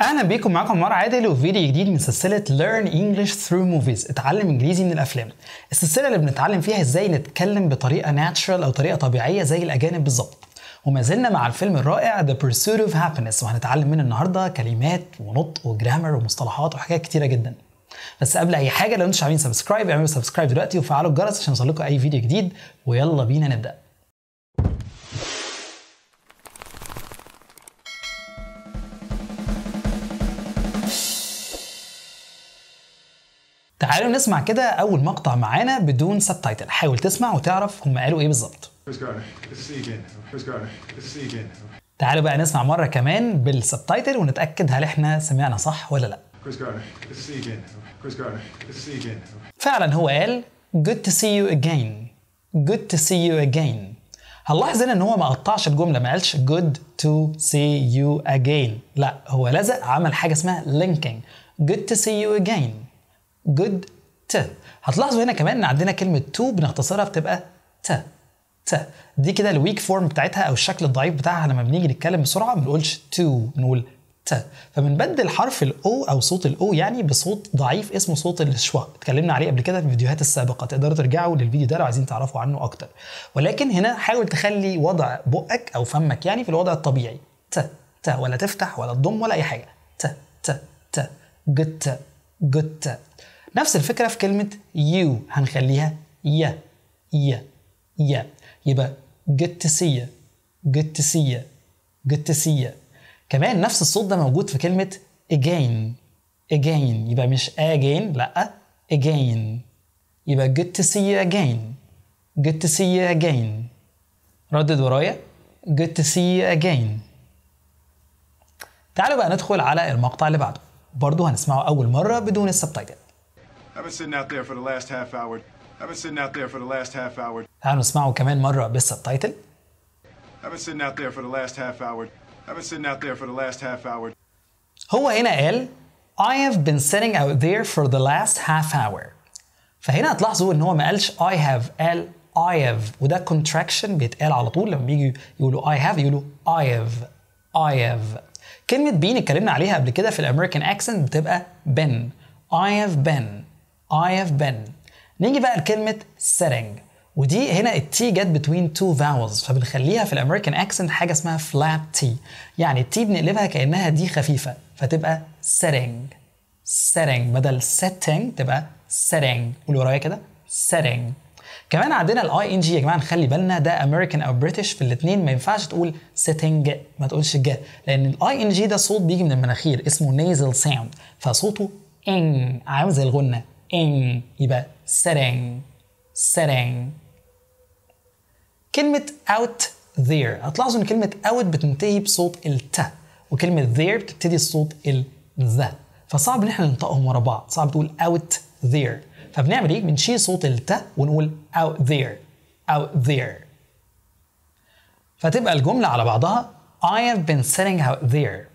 اهلا بيكم معاكم عمار عادل وفيديو جديد من سلسله Learn English Through Movies اتعلم انجليزي من الافلام السلسله اللي بنتعلم فيها ازاي نتكلم بطريقه ناتشرال او طريقه طبيعيه زي الاجانب بالظبط وما زلنا مع الفيلم الرائع The Pursuit of Happiness وهنتعلم منه النهارده كلمات ونطق وجرامر ومصطلحات وحاجات كتيره جدا بس قبل اي حاجه لو انتم مش عاملين سبسكرايب اعملوا سبسكرايب دلوقتي وفعلوا الجرس عشان لكم اي فيديو جديد ويلا بينا نبدا تعالوا نسمع كده أول مقطع معانا بدون سبتايتل حاول تسمع وتعرف هم قالوا إيه بالظبط تعالوا بقى نسمع مرة كمان بالسبتايتل ونتأكد هل إحنا سمعنا صح ولا لأ فعلا هو قال good to see you again good to see you again هنلاحظ هنا ان هو ما قطعش الجمله ما قالش good to see you again لا هو لزق عمل حاجه اسمها linking good to see you again جود ت هتلاحظوا هنا كمان ان عندنا كلمه تو بنختصرها بتبقى ت ت دي كده الويك فورم بتاعتها او الشكل الضعيف بتاعها لما بنيجي نتكلم بسرعه ما بنقولش تو بنقول ت فبنبدل حرف الاو او صوت الاو يعني بصوت ضعيف اسمه صوت الشوا اتكلمنا عليه قبل كده في الفيديوهات السابقه تقدروا ترجعوا للفيديو ده لو عايزين تعرفوا عنه اكتر ولكن هنا حاول تخلي وضع بقك او فمك يعني في الوضع الطبيعي ت ت ولا تفتح ولا تضم ولا اي حاجه ت ت ت جت جت نفس الفكرة في كلمة يو هنخليها يا يا يا يبقى good to see you good to see you good to see you كمان نفس الصوت ده موجود في كلمة again again يبقى مش again لا again يبقى good to see you again good to see you again ردد ورايا good to see you again تعالوا بقى ندخل على المقطع اللي بعده برضه هنسمعه أول مرة بدون السبتايتل I've been sitting out there for the last half hour. I've been sitting out there for the last half hour. هنسمعه كمان مرة بس التايتل. I've been sitting out there for the last half hour. I've been sitting out there for the last half hour. هو هنا قال I have been sitting out there for the last half hour. فهنا هتلاحظوا ان هو ما قالش I have قال I have وده contraction بيتقال على طول لما بيجي يقولوا I have يقولوا I have I have كلمة بين اتكلمنا عليها قبل كده في الامريكان اكسنت بتبقى been I have been I have been نيجي بقى لكلمة setting ودي هنا التي جت between تو فاولز فبنخليها في الامريكان اكسنت حاجه اسمها flat تي يعني T بنقلبها كانها دي خفيفه فتبقى setting setting بدل setting تبقى setting واللي ورايا كده setting كمان عندنا الاي ان جي يا جماعه نخلي بالنا ده امريكان او بريتش في الاثنين ما ينفعش تقول سيتنج ما تقولش ج لان الاي ان جي ده صوت بيجي من المناخير اسمه nasal ساوند فصوته ان عامل زي الغنه in يبقى setting setting كلمة out there هتلاحظوا ان كلمة out بتنتهي بصوت الت وكلمة there بتبتدي بصوت ال ذا فصعب ان احنا ننطقهم ورا بعض صعب تقول out there فبنعمل ايه بنشيل صوت الت ونقول out there out there فتبقى الجملة على بعضها I have been sitting out there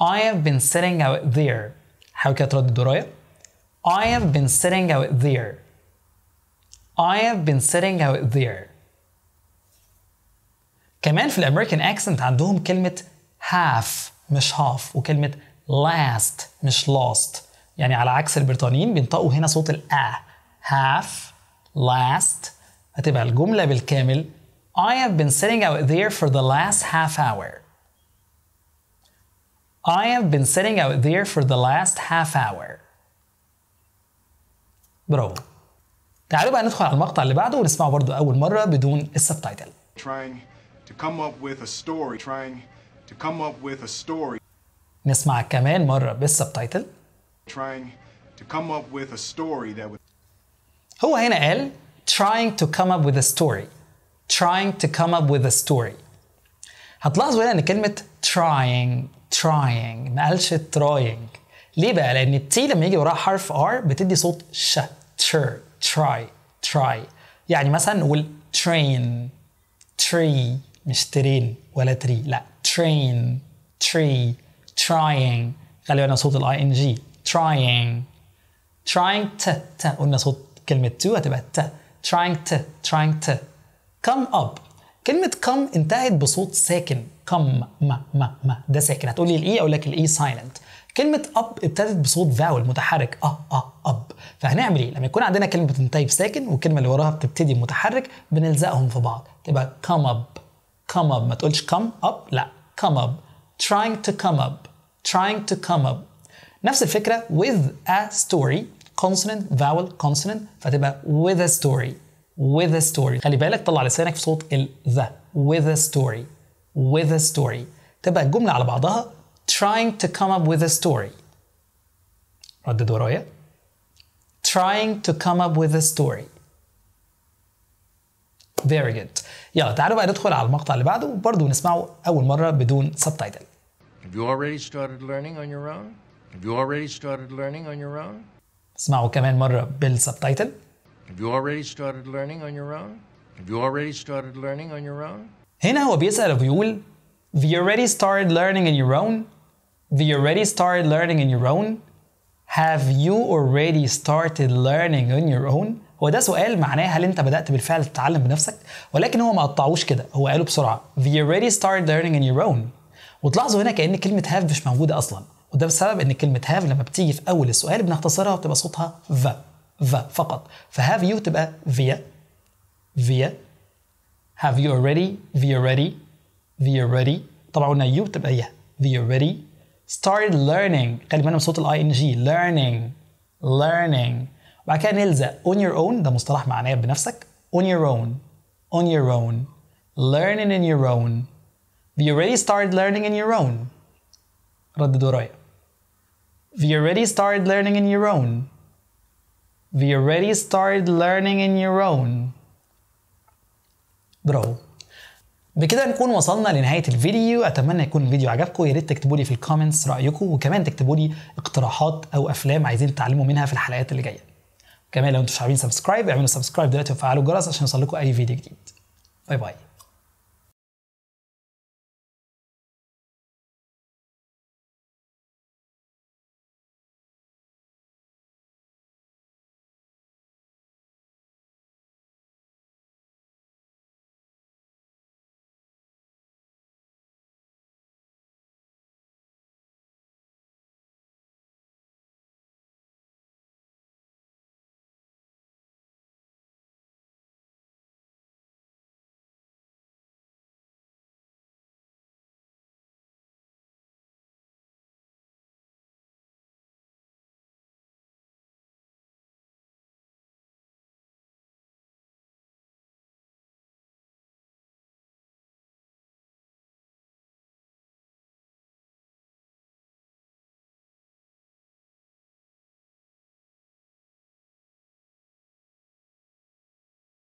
I have been sitting out there حاول كده تردد ورايا I have been sitting out there. I have been sitting out there. كمان في الامريكان اكسنت عندهم كلمة half مش half وكلمة last مش lost يعني على عكس البريطانيين بينطقوا هنا صوت الأ half last هتبقى الجملة بالكامل I have been sitting out there for the last half hour. I have been sitting out there for the last half hour. برافو تعالوا بقى ندخل على المقطع اللي بعده ونسمعه برضه أول مرة بدون السبتايتل نسمع كمان مرة بالسبتايتل هو هنا قال trying to come up with a story trying to come up with a story هتلاحظوا هنا ان كلمة trying trying ما قالش trying ليه بقى؟ لأن التي لما يجي وراها حرف ار بتدي صوت ش تر تراي تراي يعني مثلا نقول ترين تري مش ترين ولا تري لا ترين تري تراين خلي بالنا صوت الاي ان جي trying trying ت ت قلنا صوت كلمة تو هتبقى ت trying ت trying ت come up كلمة كم انتهت بصوت ساكن كم ما ما ما ده ساكن هتقولي الاي e اقول لك الاي سايلنت e كلمة اب ابتدت بصوت فاول متحرك اه اه اب فهنعمل ايه؟ لما يكون عندنا كلمة بتنتهي بساكن والكلمة اللي وراها بتبتدي متحرك بنلزقهم في بعض تبقى كم اب كم اب ما تقولش كم اب لا كم اب trying to come up trying to come up نفس الفكرة with a story consonant vowel consonant فتبقى with a story with a story خلي بالك طلع لسانك في صوت ال the with a story with a story تبقى الجملة على بعضها trying to come up with a story ردد ورايا trying to come up with a story very good يلا تعالوا بقى ندخل على المقطع اللي بعده برضه نسمعه أول مرة بدون subtitle Have you already started learning on your own? Have you already started learning on your own? اسمعوا كمان مرة بالسبتايتل Have you already started learning on your own? Have you already started learning on your own? هنا وبيسأل أبو يقول Have you already started learning on your own? Have you already started learning on your own? Have you already started learning on your own? هو ده سؤال معناه هل انت بدأت بالفعل تتعلم بنفسك؟ ولكن هو ما قطعوش كده، هو قاله بسرعة Have you already started learning on your own؟ وتلاحظوا هنا كأن كلمة have مش موجودة أصلا، وده بسبب إن كلمة have لما بتيجي في أول السؤال بنختصرها وبتبقى صوتها ف ذا فقط فهاف يو تبقى via via have you already via already the already طبعا قلنا يو تبقى هي the already started learning خلي بالنا من صوت الاي ان جي learning learning وبعد كده نلزق on your own ده مصطلح معناه بنفسك on your own on your own learning in your own you already started learning in your own ردد ورايا you already started learning in your own We already started learning in your own. برافو بكده نكون وصلنا لنهايه الفيديو اتمنى يكون الفيديو عجبكم يا ريت تكتبوا لي في الكومنتس رايكم وكمان تكتبوا لي اقتراحات او افلام عايزين تتعلموا منها في الحلقات اللي جايه كمان لو انتم مش عاملين سبسكرايب اعملوا سبسكرايب دلوقتي وفعلوا الجرس عشان يوصلكم اي فيديو جديد باي باي